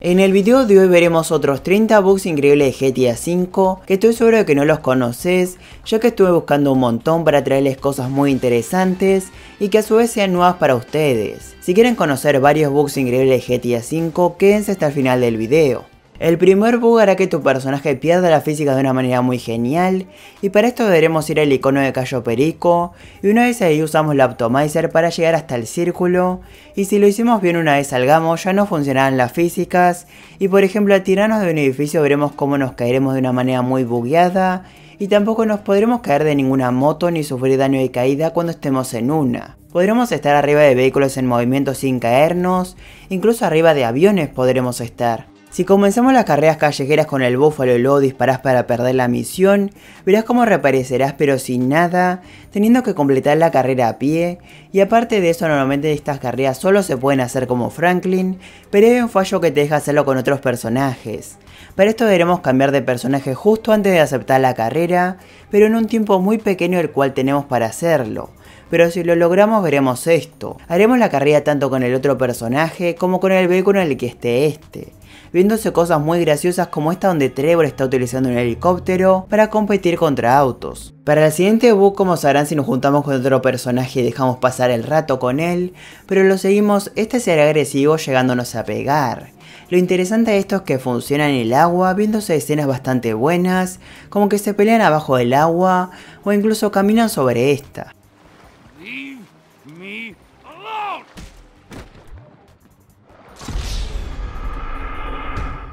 En el video de hoy veremos otros 30 bugs increíbles de GTA V que estoy seguro de que no los conoces ya que estuve buscando un montón para traerles cosas muy interesantes y que a su vez sean nuevas para ustedes. Si quieren conocer varios bugs increíbles de GTA V quédense hasta el final del video. El primer bug hará que tu personaje pierda la física de una manera muy genial, y para esto deberemos ir al icono de Cayo Perico, y una vez ahí usamos la Optimizer para llegar hasta el círculo, y si lo hicimos bien una vez salgamos ya no funcionarán las físicas, y por ejemplo al tirarnos de un edificio veremos cómo nos caeremos de una manera muy bugueada, y tampoco nos podremos caer de ninguna moto ni sufrir daño de caída cuando estemos en una. Podremos estar arriba de vehículos en movimiento sin caernos, incluso arriba de aviones podremos estar. Si comenzamos las carreras callejeras con el búfalo y luego disparás para perder la misión, verás cómo reaparecerás pero sin nada, teniendo que completar la carrera a pie, y aparte de eso normalmente estas carreras solo se pueden hacer como Franklin, pero hay un fallo que te deja hacerlo con otros personajes. Para esto deberemos cambiar de personaje justo antes de aceptar la carrera, pero en un tiempo muy pequeño el cual tenemos para hacerlo pero si lo logramos veremos esto. Haremos la carrera tanto con el otro personaje como con el vehículo en el que esté este viéndose cosas muy graciosas como esta donde Trevor está utilizando un helicóptero para competir contra autos. Para el siguiente book, como sabrán si nos juntamos con otro personaje y dejamos pasar el rato con él, pero lo seguimos, este será agresivo llegándonos a pegar. Lo interesante de esto es que funciona en el agua, viéndose escenas bastante buenas, como que se pelean abajo del agua o incluso caminan sobre esta.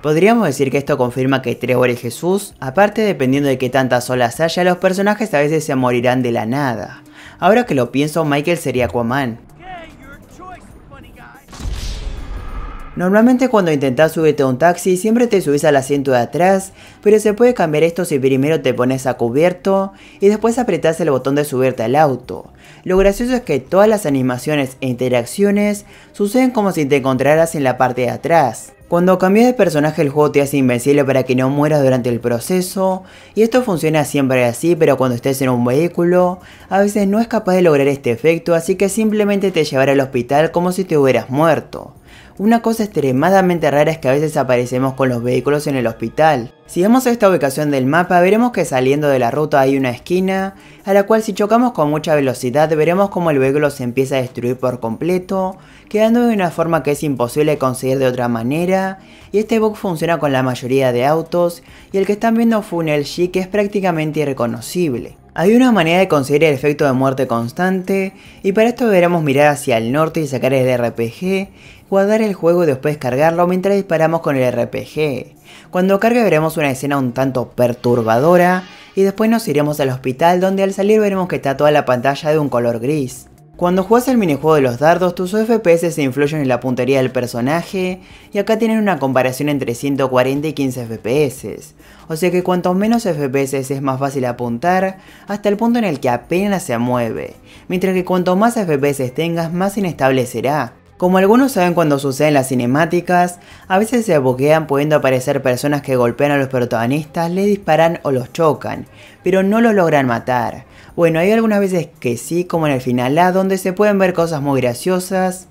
Podríamos decir que esto confirma que Trevor es Jesús, aparte dependiendo de qué tantas olas haya, los personajes a veces se morirán de la nada. Ahora que lo pienso, Michael sería Aquaman. Normalmente cuando intentas subirte a un taxi siempre te subís al asiento de atrás, pero se puede cambiar esto si primero te pones a cubierto y después apretas el botón de subirte al auto. Lo gracioso es que todas las animaciones e interacciones suceden como si te encontraras en la parte de atrás. Cuando cambias de personaje el juego te hace invencible para que no mueras durante el proceso, y esto funciona siempre así, pero cuando estés en un vehículo, a veces no es capaz de lograr este efecto, así que simplemente te llevará al hospital como si te hubieras muerto. Una cosa extremadamente rara es que a veces aparecemos con los vehículos en el hospital. Si vemos esta ubicación del mapa, veremos que saliendo de la ruta hay una esquina, a la cual si chocamos con mucha velocidad veremos como el vehículo se empieza a destruir por completo, quedando de una forma que es imposible conseguir de otra manera, y este bug funciona con la mayoría de autos, y el que están viendo fue un LG que es prácticamente irreconocible. Hay una manera de conseguir el efecto de muerte constante, y para esto deberemos mirar hacia el norte y sacar el RPG, guardar el juego y después cargarlo mientras disparamos con el RPG. Cuando cargue veremos una escena un tanto perturbadora, y después nos iremos al hospital donde al salir veremos que está toda la pantalla de un color gris. Cuando juegas el minijuego de los dardos, tus FPS se influyen en la puntería del personaje, y acá tienen una comparación entre 140 y 15 FPS. O sea que cuanto menos FPS es más fácil apuntar, hasta el punto en el que apenas se mueve, mientras que cuanto más FPS tengas, más inestable será. Como algunos saben cuando suceden las cinemáticas, a veces se buguean pudiendo aparecer personas que golpean a los protagonistas, le disparan o los chocan, pero no lo logran matar. Bueno, hay algunas veces que sí, como en el final A, ah, donde se pueden ver cosas muy graciosas.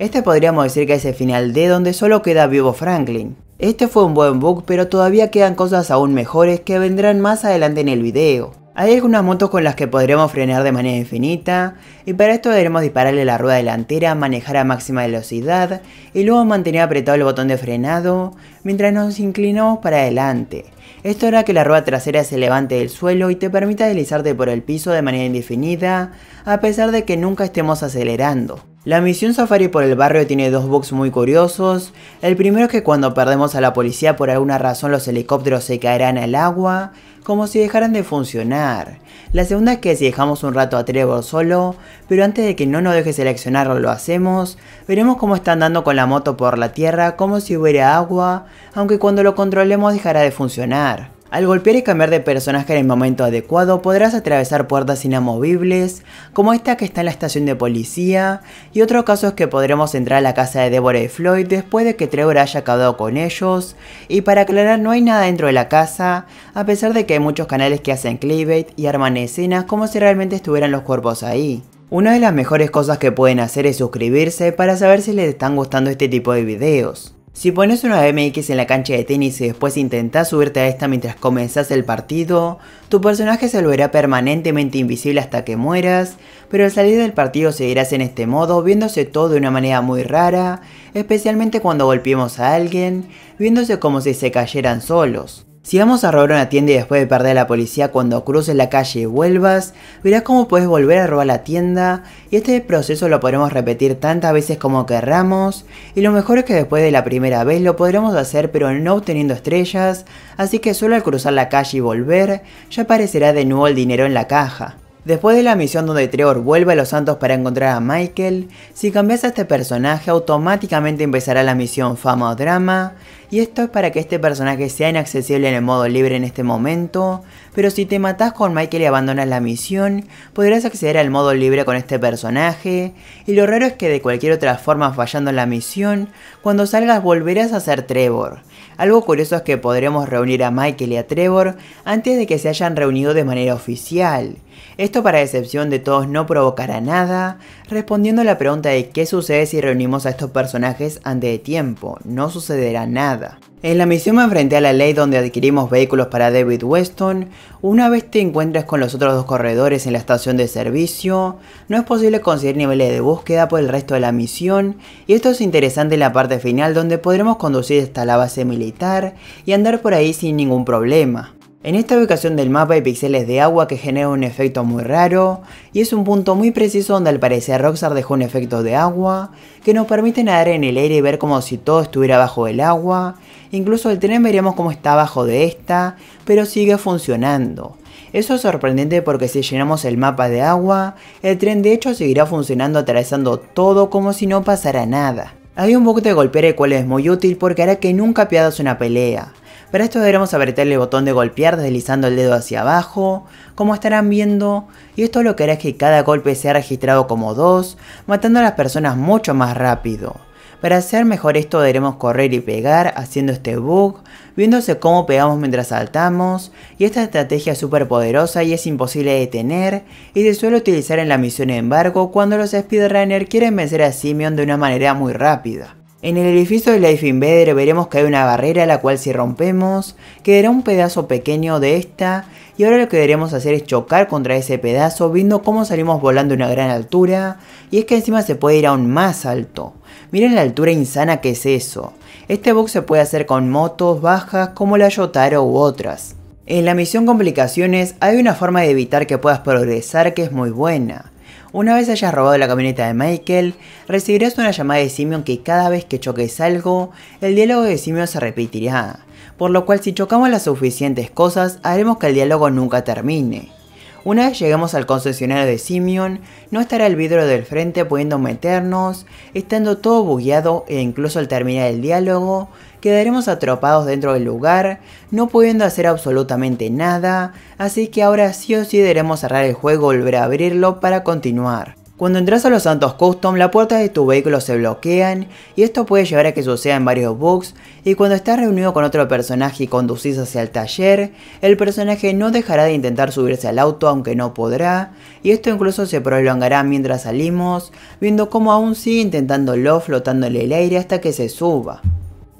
Este podríamos decir que es el final D donde solo queda vivo Franklin. Este fue un buen book, pero todavía quedan cosas aún mejores que vendrán más adelante en el video. Hay algunas motos con las que podremos frenar de manera infinita, y para esto deberemos dispararle la rueda delantera, manejar a máxima velocidad, y luego mantener apretado el botón de frenado, mientras nos inclinamos para adelante. Esto hará que la rueda trasera se levante del suelo y te permita deslizarte por el piso de manera indefinida, a pesar de que nunca estemos acelerando. La misión Safari por el barrio tiene dos bugs muy curiosos. El primero es que cuando perdemos a la policía por alguna razón los helicópteros se caerán al agua, como si dejaran de funcionar. La segunda es que si dejamos un rato a Trevor solo, pero antes de que no nos deje seleccionarlo lo hacemos, veremos cómo está andando con la moto por la tierra como si hubiera agua, aunque cuando lo controlemos dejará de funcionar. Al golpear y cambiar de personaje en el momento adecuado podrás atravesar puertas inamovibles, como esta que está en la estación de policía, y otro caso es que podremos entrar a la casa de Deborah y Floyd después de que Trevor haya acabado con ellos, y para aclarar no hay nada dentro de la casa, a pesar de que hay muchos canales que hacen clickbait y arman escenas como si realmente estuvieran los cuerpos ahí. Una de las mejores cosas que pueden hacer es suscribirse para saber si les están gustando este tipo de videos. Si pones una BMX en la cancha de tenis y después intentas subirte a esta mientras comenzas el partido, tu personaje se volverá permanentemente invisible hasta que mueras, pero al salir del partido seguirás en este modo viéndose todo de una manera muy rara, especialmente cuando golpeemos a alguien, viéndose como si se cayeran solos. Si vamos a robar una tienda y después de perder a la policía cuando cruces la calle y vuelvas, verás cómo puedes volver a robar la tienda y este proceso lo podremos repetir tantas veces como querramos y lo mejor es que después de la primera vez lo podremos hacer pero no obteniendo estrellas, así que solo al cruzar la calle y volver ya aparecerá de nuevo el dinero en la caja. Después de la misión donde Trevor vuelve a Los Santos para encontrar a Michael, si cambias a este personaje automáticamente empezará la misión Fama o Drama, y esto es para que este personaje sea inaccesible en el modo libre en este momento, pero si te matas con Michael y abandonas la misión, podrás acceder al modo libre con este personaje, y lo raro es que de cualquier otra forma fallando en la misión, cuando salgas volverás a ser Trevor, algo curioso es que podremos reunir a Michael y a Trevor antes de que se hayan reunido de manera oficial. Esto para decepción de todos no provocará nada, respondiendo a la pregunta de qué sucede si reunimos a estos personajes antes de tiempo, no sucederá nada. En la misión me frente a la ley donde adquirimos vehículos para David Weston, una vez te encuentras con los otros dos corredores en la estación de servicio, no es posible conseguir niveles de búsqueda por el resto de la misión, y esto es interesante en la parte final donde podremos conducir hasta la base militar y andar por ahí sin ningún problema. En esta ubicación del mapa hay píxeles de agua que generan un efecto muy raro, y es un punto muy preciso donde al parecer Roxar dejó un efecto de agua, que nos permite nadar en el aire y ver como si todo estuviera bajo el agua, incluso el tren veríamos cómo está bajo de esta, pero sigue funcionando. Eso es sorprendente porque si llenamos el mapa de agua, el tren de hecho seguirá funcionando atravesando todo como si no pasara nada. Hay un bug de golpear el cual es muy útil porque hará que nunca piadas una pelea. Para esto deberemos apretar el botón de golpear deslizando el dedo hacia abajo, como estarán viendo, y esto lo que hará es que cada golpe sea registrado como dos, matando a las personas mucho más rápido. Para hacer mejor esto deberemos correr y pegar haciendo este bug, viéndose cómo pegamos mientras saltamos, y esta estrategia es súper poderosa y es imposible de detener, y se suele utilizar en la misión embargo cuando los speedrunner quieren vencer a Simeon de una manera muy rápida. En el edificio de Life Invader veremos que hay una barrera la cual si rompemos quedará un pedazo pequeño de esta y ahora lo que deberemos hacer es chocar contra ese pedazo viendo cómo salimos volando a una gran altura y es que encima se puede ir aún más alto. Miren la altura insana que es eso. Este box se puede hacer con motos bajas como la Yotaro u otras. En la misión Complicaciones hay una forma de evitar que puedas progresar que es muy buena. Una vez hayas robado la camioneta de Michael, recibirás una llamada de Simeon que cada vez que choques algo, el diálogo de Simeon se repetirá, por lo cual si chocamos las suficientes cosas haremos que el diálogo nunca termine. Una vez lleguemos al concesionario de Simeon, no estará el vidrio del frente pudiendo meternos, estando todo bugueado e incluso al terminar el diálogo, quedaremos atropados dentro del lugar, no pudiendo hacer absolutamente nada, así que ahora sí o sí deberemos cerrar el juego y volver a abrirlo para continuar. Cuando entras a los Santos Custom, las puertas de tu vehículo se bloquean y esto puede llevar a que suceda en varios bugs y cuando estás reunido con otro personaje y conducís hacia el taller, el personaje no dejará de intentar subirse al auto aunque no podrá y esto incluso se prolongará mientras salimos, viendo cómo aún sigue intentándolo flotando en el aire hasta que se suba.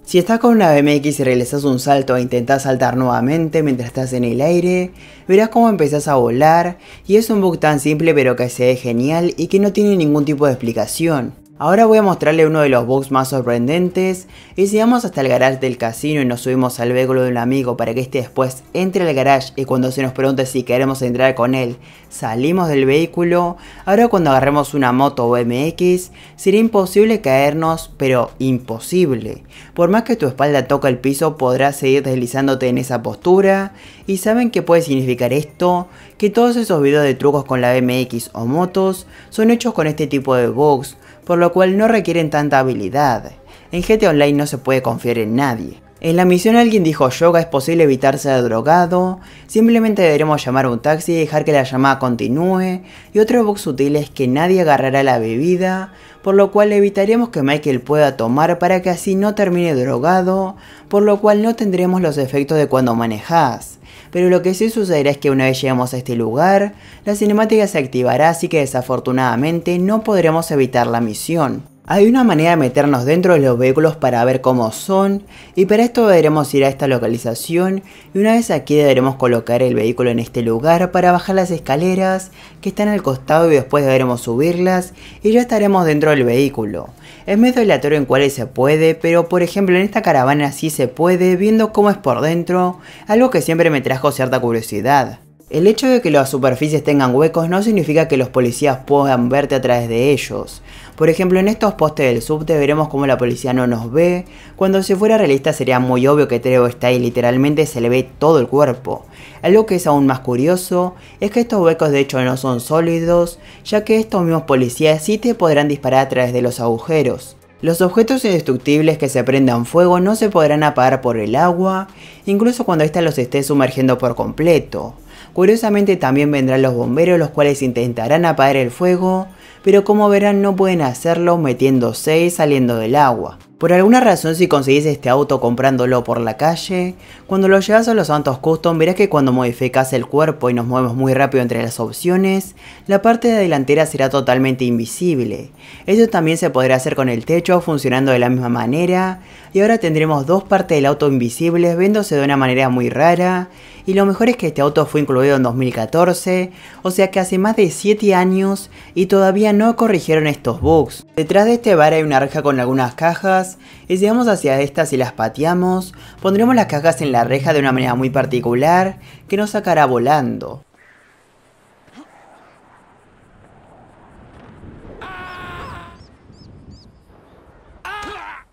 Si estás con una BMX y realizas un salto e intentas saltar nuevamente mientras estás en el aire, verás cómo empezás a volar y es un bug tan simple pero que se ve genial y que no tiene ningún tipo de explicación. Ahora voy a mostrarle uno de los bugs más sorprendentes y si vamos hasta el garage del casino y nos subimos al vehículo de un amigo para que este después entre al garage y cuando se nos pregunte si queremos entrar con él, salimos del vehículo, ahora cuando agarremos una moto o MX, sería imposible caernos, pero imposible. Por más que tu espalda toque el piso podrás seguir deslizándote en esa postura y saben qué puede significar esto, que todos esos videos de trucos con la MX o motos son hechos con este tipo de bugs por lo cual no requieren tanta habilidad. En GTA Online no se puede confiar en nadie. En la misión alguien dijo yoga es posible evitar ser drogado, simplemente deberemos llamar a un taxi y dejar que la llamada continúe, y otro box sutil es que nadie agarrará la bebida, por lo cual evitaremos que Michael pueda tomar para que así no termine drogado, por lo cual no tendremos los efectos de cuando manejas pero lo que sí sucederá es que una vez llegamos a este lugar, la cinemática se activará así que desafortunadamente no podremos evitar la misión. Hay una manera de meternos dentro de los vehículos para ver cómo son y para esto deberemos ir a esta localización y una vez aquí deberemos colocar el vehículo en este lugar para bajar las escaleras que están al costado y después deberemos subirlas y ya estaremos dentro del vehículo. Es medio aleatorio en cuáles se puede, pero por ejemplo en esta caravana sí se puede viendo cómo es por dentro, algo que siempre me trajo cierta curiosidad. El hecho de que las superficies tengan huecos no significa que los policías puedan verte a través de ellos. Por ejemplo, en estos postes del subte veremos cómo la policía no nos ve. Cuando se fuera realista sería muy obvio que Trevo está ahí, literalmente se le ve todo el cuerpo. Algo que es aún más curioso es que estos huecos de hecho no son sólidos, ya que estos mismos policías sí te podrán disparar a través de los agujeros. Los objetos indestructibles que se prendan fuego no se podrán apagar por el agua, incluso cuando ésta los esté sumergiendo por completo. Curiosamente también vendrán los bomberos los cuales intentarán apagar el fuego, pero como verán no pueden hacerlo metiéndose y saliendo del agua. Por alguna razón, si conseguís este auto comprándolo por la calle, cuando lo llevas a los Santos Custom verás que cuando modificas el cuerpo y nos movemos muy rápido entre las opciones, la parte de delantera será totalmente invisible. eso también se podrá hacer con el techo funcionando de la misma manera, y ahora tendremos dos partes del auto invisibles viéndose de una manera muy rara, y lo mejor es que este auto fue incluido en 2014, o sea que hace más de 7 años y todavía no corrigieron estos bugs. Detrás de este bar hay una reja con algunas cajas, y si vamos hacia estas y las pateamos, pondremos las cajas en la reja de una manera muy particular que nos sacará volando.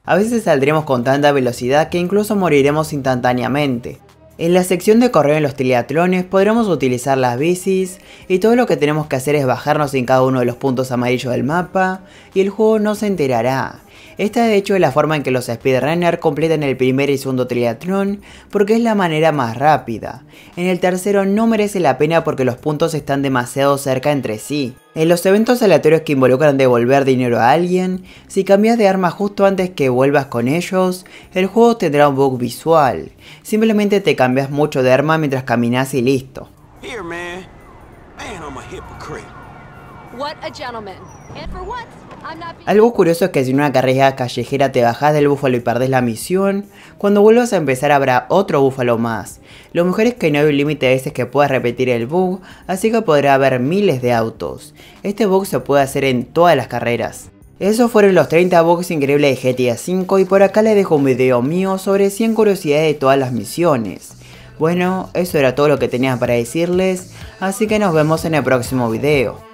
A veces saldremos con tanta velocidad que incluso moriremos instantáneamente. En la sección de correr en los triatlones podremos utilizar las bicis y todo lo que tenemos que hacer es bajarnos en cada uno de los puntos amarillos del mapa y el juego no se enterará. Esta de hecho es la forma en que los speedrunners completan el primer y segundo triatlón porque es la manera más rápida. En el tercero no merece la pena porque los puntos están demasiado cerca entre sí. En los eventos aleatorios que involucran devolver dinero a alguien, si cambias de arma justo antes que vuelvas con ellos, el juego tendrá un bug visual. Simplemente te cambias mucho de arma mientras caminas y listo. Algo curioso es que si en una carrera callejera te bajas del búfalo y perdés la misión, cuando vuelvas a empezar habrá otro búfalo más. Lo mejor es que no hay un límite de veces que puedas repetir el bug, así que podrá haber miles de autos. Este bug se puede hacer en todas las carreras. Esos fueron los 30 bugs increíbles de GTA V y por acá les dejo un video mío sobre 100 curiosidades de todas las misiones. Bueno, eso era todo lo que tenía para decirles, así que nos vemos en el próximo video.